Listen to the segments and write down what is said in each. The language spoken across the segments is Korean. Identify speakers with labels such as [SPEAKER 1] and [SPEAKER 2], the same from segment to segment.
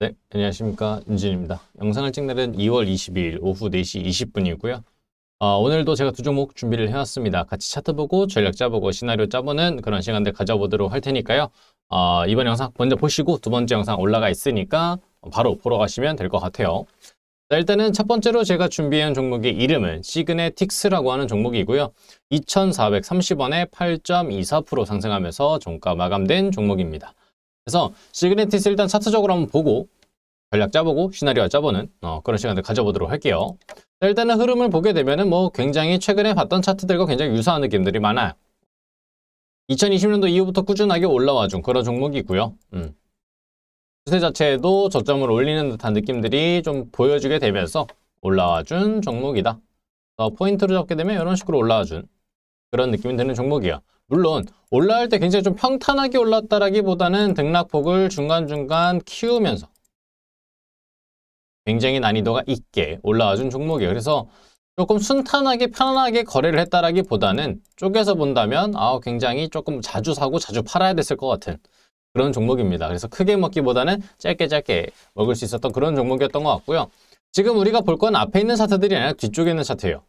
[SPEAKER 1] 네, 안녕하십니까. 윤진입니다. 영상을 찍날은 2월 22일 오후 4시 20분이고요. 아, 어, 오늘도 제가 두 종목 준비를 해왔습니다. 같이 차트 보고 전략 짜보고 시나리오 짜보는 그런 시간들 가져보도록 할 테니까요. 아, 이번 영상 먼저 보시고 두 번째 영상 올라가 있으니까 바로 보러 가시면 될 것 같아요. 자, 일단은 첫 번째로 제가 준비한 종목의 이름은 시그네틱스라고 하는 종목이고요. 2,430원에 8.24% 상승하면서 종가 마감된 종목입니다. 그래서 시그네티스 일단 차트적으로 한번 보고 전략 짜보고 시나리오 짜보는 어, 그런 시간을 가져보도록 할게요. 자, 일단은 흐름을 보게 되면은 뭐 굉장히 최근에 봤던 차트들과 굉장히 유사한 느낌들이 많아요. 2020년도 이후부터 꾸준하게 올라와 준 그런 종목이고요. 있 음. 추세 자체도 에 저점을 올리는 듯한 느낌들이 좀 보여주게 되면서 올라와 준 종목이다. 포인트를 잡게 되면 이런 식으로 올라와 준 그런 느낌이 드는 종목이에요 물론 올라갈 때 굉장히 좀 평탄하게 올랐다라기보다는 등락폭을 중간중간 키우면서 굉장히 난이도가 있게 올라와준 종목이에요. 그래서 조금 순탄하게 편안하게 거래를 했다라기보다는 쪼개서 본다면 아 굉장히 조금 자주 사고 자주 팔아야 됐을 것 같은 그런 종목입니다. 그래서 크게 먹기보다는 짧게 짧게 먹을 수 있었던 그런 종목이었던 것 같고요. 지금 우리가 볼 건 앞에 있는 차트들이 아니라 뒤쪽에 있는 차트예요.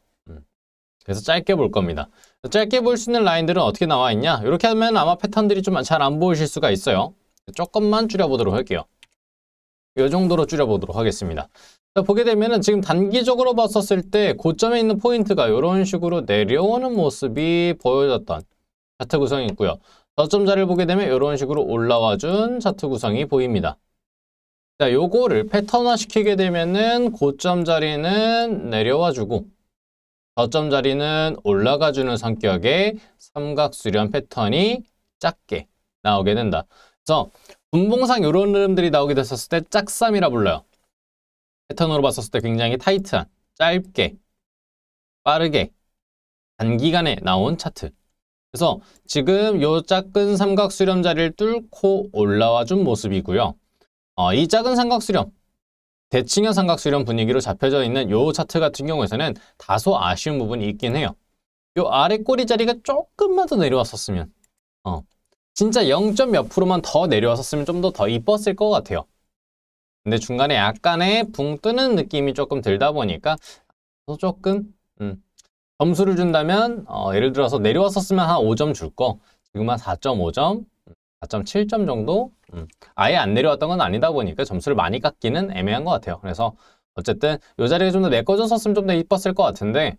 [SPEAKER 1] 그래서 짧게 볼 겁니다. 짧게 볼 수 있는 라인들은 어떻게 나와 있냐? 이렇게 하면 아마 패턴들이 좀 잘 안 보이실 수가 있어요. 조금만 줄여보도록 할게요. 이 정도로 줄여보도록 하겠습니다. 보게 되면은 지금 단기적으로 봤었을 때 고점에 있는 포인트가 이런 식으로 내려오는 모습이 보여졌던 차트 구성이 있고요. 저점자를 보게 되면 이런 식으로 올라와준 차트 구성이 보입니다. 자, 요거를 패턴화 시키게 되면은 고점 자리는 내려와주고 저점 자리는 올라가주는 성격의 삼각수렴 패턴이 작게 나오게 된다. 그래서 분봉상 이런 흐름들이 나오게 됐었을 때 짝삼이라 불러요. 패턴으로 봤었을 때 굉장히 타이트한, 짧게, 빠르게, 단기간에 나온 차트. 그래서 지금 이 작은 삼각수렴 자리를 뚫고 올라와 준 모습이고요. 어, 이 작은 삼각수렴, 대칭형 삼각수렴 분위기로 잡혀져 있는 요 차트 같은 경우에서는 다소 아쉬운 부분이 있긴 해요. 요 아래 꼬리 자리가 조금만 더 내려왔었으면 어 진짜 0. 몇 프로만 더 내려왔었으면 좀 더 더 이뻤을 것 같아요. 근데 중간에 약간의 붕 뜨는 느낌이 조금 들다 보니까 조금 음, 점수를 준다면 어, 예를 들어서 내려왔었으면 한 5점 줄 거 지금 한 4.5점 4.7점 정도 음, 아예 안 내려왔던 건 아니다 보니까 점수를 많이 깎기는 애매한 것 같아요. 그래서 어쨌든 이 자리에 좀더 메꿔줬었으면 좀 더 이뻤을 것 같은데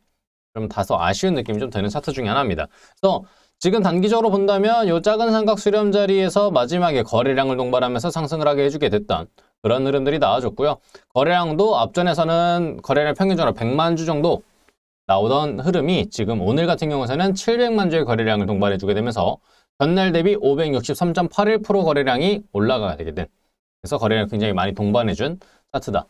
[SPEAKER 1] 그럼 다소 아쉬운 느낌이 좀 드는 차트 중에 하나입니다. 그래서 지금 단기적으로 본다면 이 작은 삼각 수렴 자리에서 마지막에 거래량을 동반하면서 상승을 하게 해주게 됐던 그런 흐름들이 나와줬고요. 거래량도 앞전에서는 거래량 평균적으로 100만 주 정도 나오던 흐름이 지금 오늘 같은 경우에는 700만 주의 거래량을 동반해주게 되면서 전날 대비 563.81% 거래량이 올라가게 되거든. 그래서 거래량 굉장히 많이 동반해준 차트다.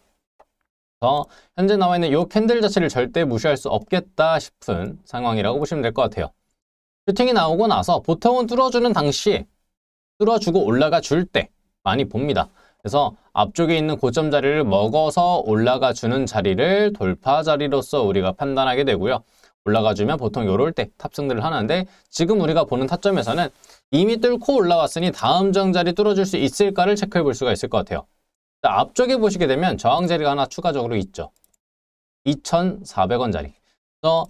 [SPEAKER 1] 그래서 현재 나와 있는 이 캔들 자체를 절대 무시할 수 없겠다 싶은 상황이라고 보시면 될 것 같아요. 슈팅이 나오고 나서 보통은 뚫어주는 당시에 뚫어주고 올라가 줄 때 많이 봅니다. 그래서 앞쪽에 있는 고점 자리를 먹어서 올라가 주는 자리를 돌파 자리로서 우리가 판단하게 되고요. 올라가 주면 보통 요럴때 탑승들을 하는데 지금 우리가 보는 타점에서는 이미 뚫고 올라왔으니 다음 정자리 뚫어줄 수 있을까를 체크해 볼 수가 있을 것 같아요. 자, 앞쪽에 보시게 되면 저항 자리가 하나 추가적으로 있죠. 2,400원 자리. 그래서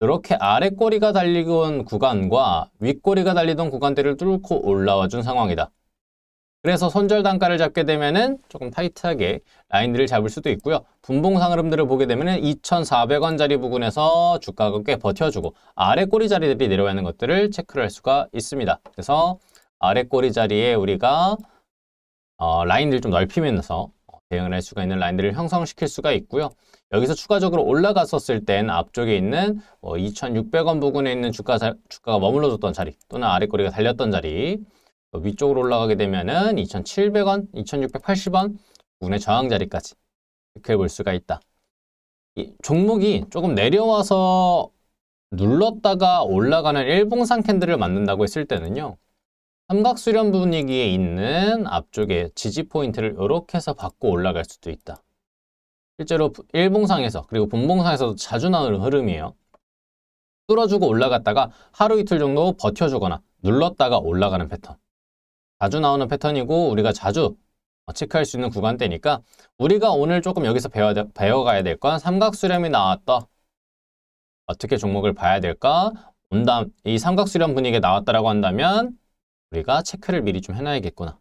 [SPEAKER 1] 이렇게 아래 꼬리가 달리던 구간과 윗꼬리가 달리던 구간대를 뚫고 올라와 준 상황이다. 그래서 손절 단가를 잡게 되면은 조금 타이트하게 라인들을 잡을 수도 있고요. 분봉상 흐름들을 보게 되면은 2,400원짜리 부근에서 주가가 꽤 버텨주고 아래 꼬리 자리들이 내려와 있는 것들을 체크를 할 수가 있습니다. 그래서 아래 꼬리 자리에 우리가 어, 라인들 좀 넓히면서 대응을 할 수가 있는 라인들을 형성시킬 수가 있고요. 여기서 추가적으로 올라갔었을 땐 앞쪽에 있는 뭐 2,600원 부근에 있는 주가, 주가가 머물러줬던 자리 또는 아래 꼬리가 달렸던 자리 위쪽으로 올라가게 되면은 2,700원, 2,680원 분의 저항 자리까지 이렇게 볼 수가 있다. 종목이 조금 내려와서 눌렀다가 올라가는 일봉상 캔들을 만든다고 했을 때는요. 삼각수렴 분위기에 있는 앞쪽에 지지 포인트를 이렇게 해서 받고 올라갈 수도 있다. 실제로 일봉상에서 그리고 분봉상에서도 자주 나오는 흐름이에요. 뚫어주고 올라갔다가 하루 이틀 정도 버텨주거나 눌렀다가 올라가는 패턴. 자주 나오는 패턴이고 우리가 자주 체크할 수 있는 구간대니까 우리가 오늘 조금 여기서 배워, 배워가야 될 건 삼각수렴이 나왔다. 어떻게 종목을 봐야 될까? 온담, 이 삼각수렴 분위기에 나왔다라고 한다면 우리가 체크를 미리 좀 해놔야겠구나.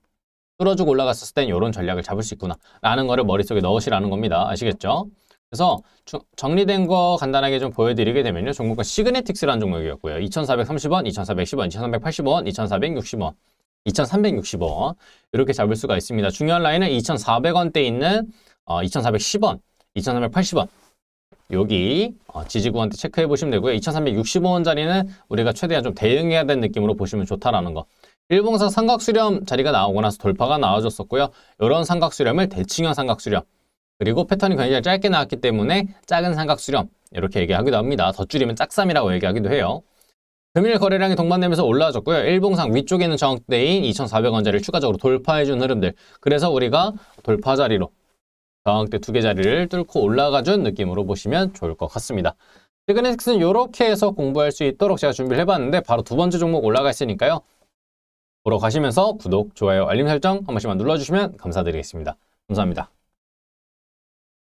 [SPEAKER 1] 뚫어주고 올라갔을 땐 이런 전략을 잡을 수 있구나. 라는 거를 머릿속에 넣으시라는 겁니다. 아시겠죠? 그래서 정리된 거 간단하게 좀 보여드리게 되면요. 종목은 시그네틱스라는 종목이었고요. 2,430원, 2,410원, 2,380원, 2,460원. 2,360원 이렇게 잡을 수가 있습니다. 중요한 라인은 2,400원대 있는 어, 2,410원, 2,380원 여기 어, 지지구한테 체크해 보시면 되고요. 2,360원짜리는 우리가 최대한 좀 대응해야 되는 느낌으로 보시면 좋다라는 거. 일봉상 삼각수렴 자리가 나오고 나서 돌파가 나와줬었고요. 이런 삼각수렴을 대칭형 삼각수렴 그리고 패턴이 굉장히 짧게 나왔기 때문에 작은 삼각수렴 이렇게 얘기하기도 합니다. 덧줄이면 짝삼이라고 얘기하기도 해요. 금일 거래량이 동반되면서 올라왔었고요. 일봉상 위쪽에는 저항대인 2,400원짜리를 추가적으로 돌파해준 흐름들. 그래서 우리가 돌파 자리로 저항대 두 개 자리를 뚫고 올라가준 느낌으로 보시면 좋을 것 같습니다. 시그넥스는 이렇게 해서 공부할 수 있도록 제가 준비를 해봤는데 바로 두 번째 종목 올라가 있으니까요. 보러 가시면서 구독, 좋아요, 알림 설정 한 번씩만 눌러주시면 감사드리겠습니다. 감사합니다.